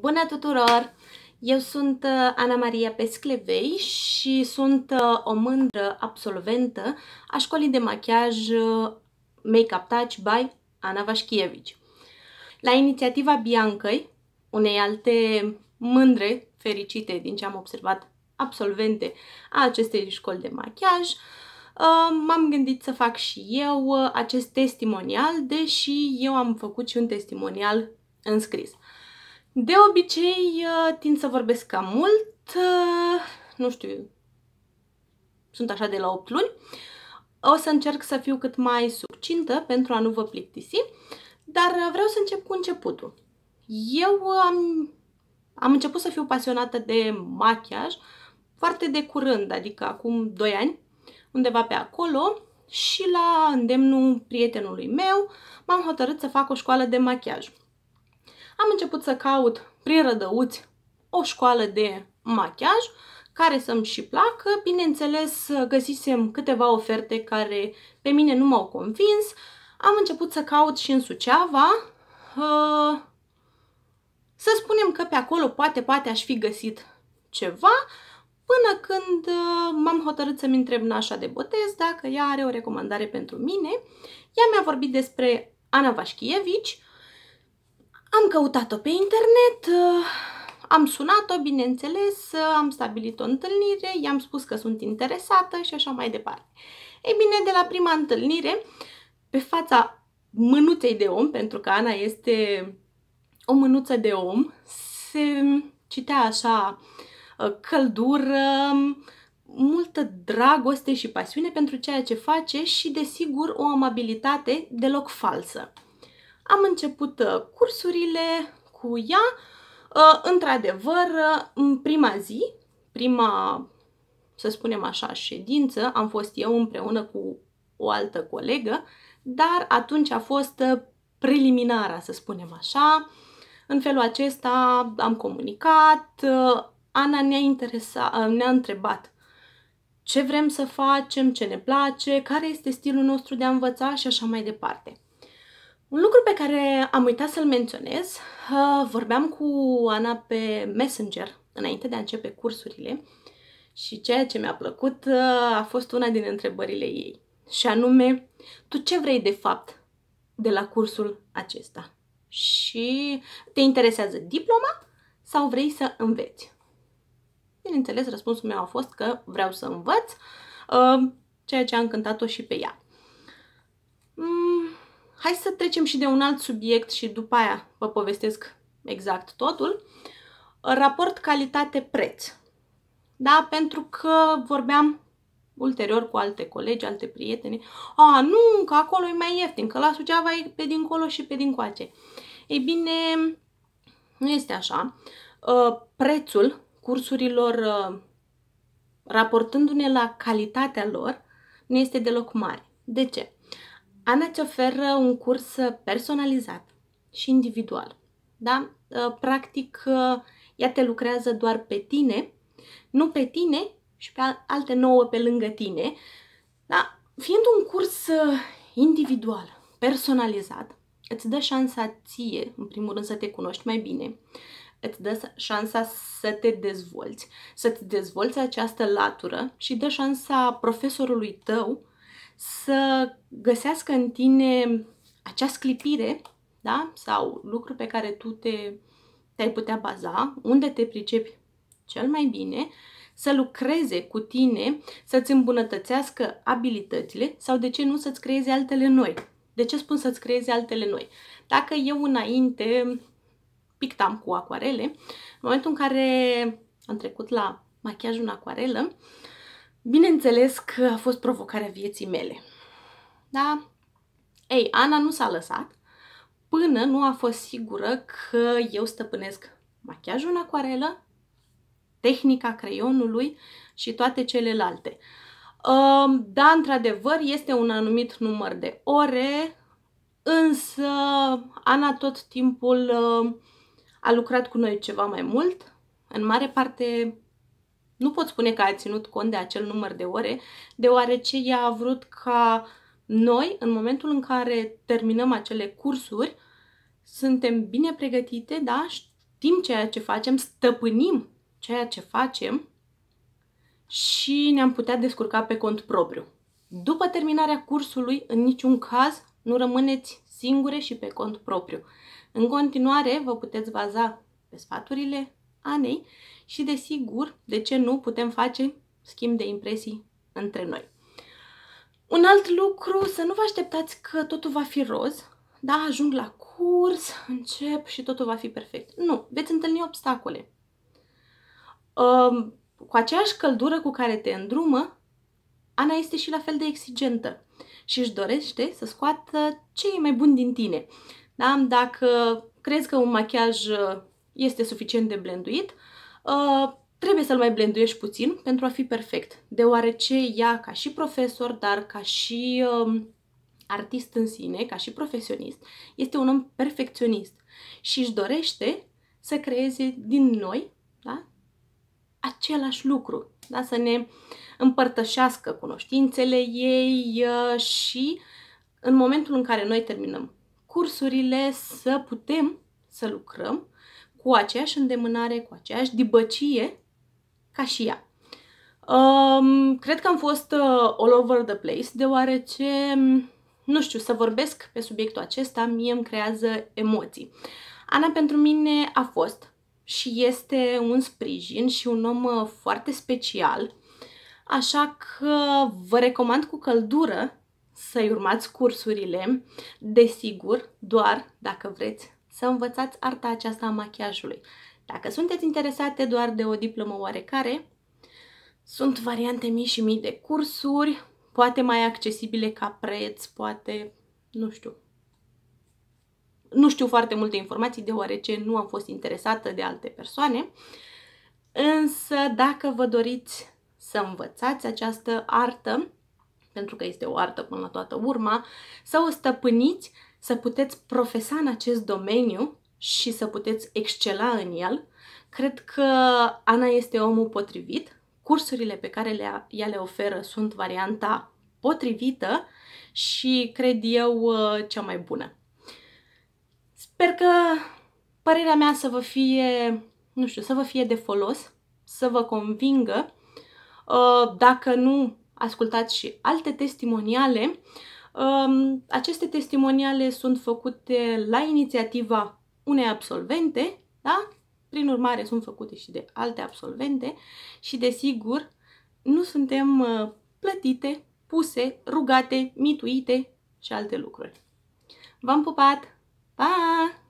Bună tuturor! Eu sunt uh, Ana Maria Pesclevei și sunt uh, o mândră absolventă a școlii de machiaj uh, Makeup Touch by Ana Vașchievici. La inițiativa Biancăi, unei alte mândre fericite din ce am observat absolvente a acestei școli de machiaj, m-am gândit să fac și eu acest testimonial, deși eu am făcut și un testimonial înscris. De obicei uh, tind să vorbesc cam mult, uh, nu știu, sunt așa de la 8 luni. O să încerc să fiu cât mai succintă pentru a nu vă plictisi, dar uh, vreau să încep cu începutul. Eu am, am început să fiu pasionată de machiaj foarte de curând, adică acum 2 ani, undeva pe acolo, și la îndemnul prietenului meu m-am hotărât să fac o școală de machiaj am început să caut prin rădăuți o școală de machiaj care să-mi și placă. Bineînțeles, găsisem câteva oferte care pe mine nu m-au convins. Am început să caut și în Suceava. Uh, să spunem că pe acolo poate, poate aș fi găsit ceva, până când uh, m-am hotărât să-mi întreb nașa de botez dacă ea are o recomandare pentru mine. Ea mi-a vorbit despre Ana Vașchievici, am căutat-o pe internet, uh, am sunat-o, bineînțeles, uh, am stabilit o întâlnire, i-am spus că sunt interesată și așa mai departe. Ei bine, de la prima întâlnire, pe fața mânuței de om, pentru că Ana este o mânuță de om, se citea așa uh, căldură, multă dragoste și pasiune pentru ceea ce face și, desigur, o amabilitate deloc falsă am început uh, cursurile cu ea. Uh, într-adevăr, uh, în prima zi, prima, să spunem așa, ședință, am fost eu împreună cu o altă colegă, dar atunci a fost preliminara, să spunem așa. În felul acesta am comunicat, Ana ne-a, interesa, ne-a întrebat ce vrem să facem, ce ne place, care este stilul nostru de a învăța și așa mai departe. Un lucru pe care am uitat să-l menționez, uh, vorbeam cu Ana pe Messenger înainte de a începe cursurile și ceea ce mi-a plăcut uh, a fost una din întrebările ei și anume, tu ce vrei de fapt de la cursul acesta? Și te interesează diploma sau vrei să înveți? Bineînțeles, răspunsul meu a fost că vreau să învăț, uh, ceea ce a încântat-o și pe ea hai să trecem și de un alt subiect și după aia vă povestesc exact totul. Raport calitate-preț. Da, pentru că vorbeam ulterior cu alte colegi, alte prieteni. A, nu, că acolo e mai ieftin, că la Suceava e pe dincolo și pe dincoace. Ei bine, nu este așa. Ă, prețul cursurilor, ă, raportându-ne la calitatea lor, nu este deloc mare. De ce? Ana îți oferă un curs personalizat și individual. Da? Ă, practic, ă, ea te lucrează doar pe tine, nu pe tine și pe alte nouă pe lângă tine. Da? Fiind un curs ă, individual, personalizat, îți dă șansa ție, în primul rând, să te cunoști mai bine, îți dă șansa să te dezvolți, să-ți dezvolți această latură și dă șansa profesorului tău să găsească în tine acea sclipire da? sau lucru pe care tu te, te-ai putea baza, unde te pricepi cel mai bine, să lucreze cu tine, să-ți îmbunătățească abilitățile sau de ce nu să-ți creeze altele noi. De ce spun să-ți creeze altele noi? Dacă eu înainte pictam cu acuarele, în momentul în care am trecut la machiajul în acuarelă, uh, Bineînțeles că a fost provocarea vieții mele. Da? Ei, Ana nu s-a lăsat până nu a fost sigură că eu stăpânesc machiajul în acuarelă, tehnica creionului și toate celelalte. Da, într-adevăr, este un anumit număr de ore, însă Ana tot timpul a lucrat cu noi ceva mai mult, în mare parte nu pot spune că a ținut cont de acel număr de ore, deoarece ea a vrut ca noi, în momentul în care terminăm acele cursuri, suntem bine pregătite, da? știm ceea ce facem, stăpânim ceea ce facem și ne-am putea descurca pe cont propriu. După terminarea cursului, în niciun caz nu rămâneți singure și pe cont propriu. În continuare, vă puteți baza pe sfaturile Anei și, desigur, de ce nu putem face schimb de impresii între noi. Un alt lucru, să nu vă așteptați că totul va fi roz, da, ajung la curs, încep și totul va fi perfect. Nu, veți întâlni obstacole. Cu aceeași căldură cu care te îndrumă, Ana este și la fel de exigentă și își dorește să scoată ce e mai bun din tine. Da? Dacă crezi că un machiaj este suficient de blenduit. Uh, trebuie să-l mai blenduiești puțin pentru a fi perfect, deoarece ea, ca și profesor, dar ca și um, artist în sine, ca și profesionist, este un om perfecționist și își dorește să creeze din noi da, același lucru, da, să ne împărtășească cunoștințele ei uh, și în momentul în care noi terminăm cursurile să putem să lucrăm cu aceeași îndemânare, cu aceeași dibăcie ca și ea. Um, cred că am fost uh, all over the place, deoarece, um, nu știu, să vorbesc pe subiectul acesta mie îmi creează emoții. Ana pentru mine a fost și este un sprijin și un om uh, foarte special, așa că vă recomand cu căldură să-i urmați cursurile, desigur, doar dacă vreți să învățați arta aceasta a machiajului. Dacă sunteți interesate doar de o diplomă oarecare, sunt variante mii și mii de cursuri, poate mai accesibile ca preț, poate, nu știu. Nu știu foarte multe informații deoarece nu am fost interesată de alte persoane, însă dacă vă doriți să învățați această artă, pentru că este o artă până la toată urma, să o stăpâniți, să puteți profesa în acest domeniu și să puteți excela în el, cred că Ana este omul potrivit. Cursurile pe care le, ea le oferă sunt varianta potrivită și, cred eu, uh, cea mai bună. Sper că părerea mea să vă fie, nu știu, să vă fie de folos, să vă convingă. Uh, dacă nu, ascultați și alte testimoniale aceste testimoniale sunt făcute la inițiativa unei absolvente, da? Prin urmare, sunt făcute și de alte absolvente și, desigur, nu suntem uh, plătite, puse, rugate, mituite și alte lucruri. V-am pupat! Pa!